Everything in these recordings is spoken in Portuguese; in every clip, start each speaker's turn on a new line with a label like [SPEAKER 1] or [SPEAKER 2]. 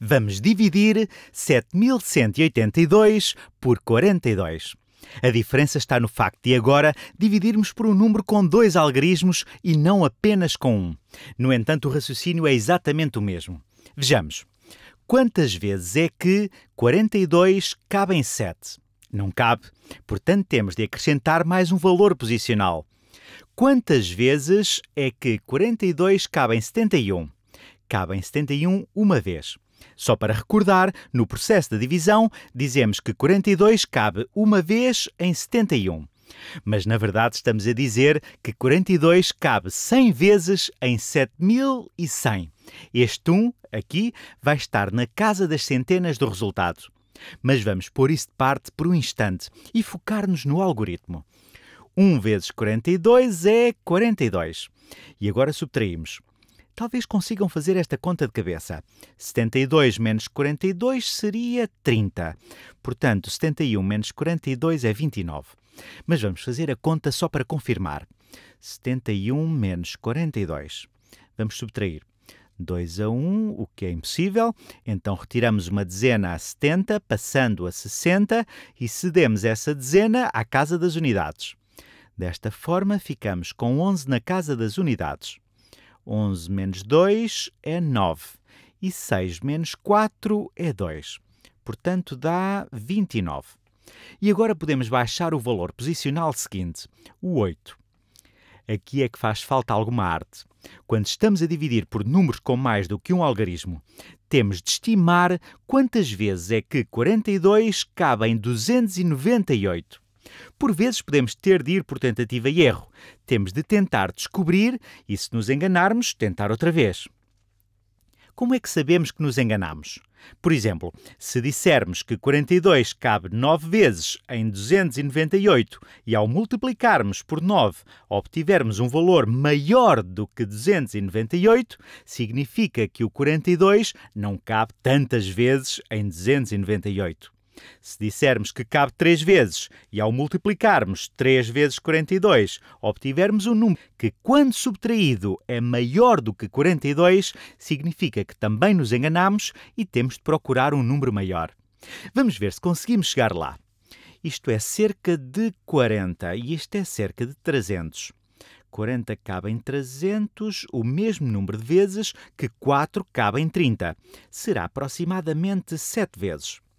[SPEAKER 1] Vamos dividir 7182 por 42. A diferença está no facto de agora dividirmos por um número com dois algarismos e não apenas com um. No entanto, o raciocínio é exatamente o mesmo. Vejamos. Quantas vezes é que 42 cabe em 7? Não cabe. Portanto, temos de acrescentar mais um valor posicional. Quantas vezes é que 42 cabe em 71? Cabe em 71 uma vez. Só para recordar, no processo da divisão, dizemos que 42 cabe uma vez em 71. Mas na verdade estamos a dizer que 42 cabe 100 vezes em 7100. Este 1 aqui vai estar na casa das centenas do resultado. Mas vamos pôr isso de parte por um instante e focar-nos no algoritmo. 1 vezes 42 é 42. E agora subtraímos talvez consigam fazer esta conta de cabeça. 72 menos 42 seria 30. Portanto, 71 menos 42 é 29. Mas vamos fazer a conta só para confirmar. 71 menos 42. Vamos subtrair. 2 a 1, o que é impossível. Então retiramos uma dezena a 70, passando a 60 e cedemos essa dezena à casa das unidades. Desta forma, ficamos com 11 na casa das unidades. 11 menos 2 é 9 e 6 menos 4 é 2. Portanto, dá 29. E agora podemos baixar o valor posicional seguinte, o 8. Aqui é que faz falta alguma arte. Quando estamos a dividir por números com mais do que um algarismo, temos de estimar quantas vezes é que 42 cabe em 298. Por vezes podemos ter de ir por tentativa e erro. Temos de tentar descobrir e, se nos enganarmos, tentar outra vez. Como é que sabemos que nos enganamos? Por exemplo, se dissermos que 42 cabe 9 vezes em 298 e ao multiplicarmos por 9 obtivermos um valor maior do que 298, significa que o 42 não cabe tantas vezes em 298. Se dissermos que cabe 3 vezes e ao multiplicarmos 3 vezes 42 obtivermos um número que, quando subtraído, é maior do que 42, significa que também nos enganamos e temos de procurar um número maior. Vamos ver se conseguimos chegar lá. Isto é cerca de 40 e isto é cerca de 300. 40 cabe em 300, o mesmo número de vezes que 4 cabe em 30. Será aproximadamente 7 vezes.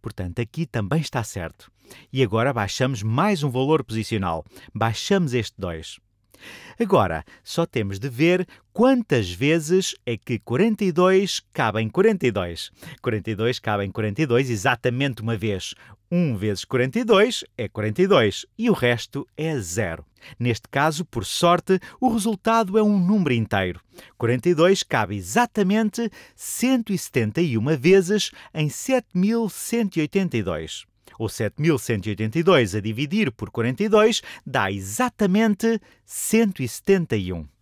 [SPEAKER 1] Portanto, aqui também está certo. E agora baixamos mais um valor posicional. Baixamos este 2. Agora, só temos de ver quantas vezes é que 42 cabe em 42. 42 cabe em 42 exatamente uma vez. 1 vezes 42 é 42 e o resto é zero. Neste caso, por sorte, o resultado é um número inteiro. 42 cabe exatamente 171 vezes em 7182 ou 7.182 a dividir por 42 dá exatamente 171.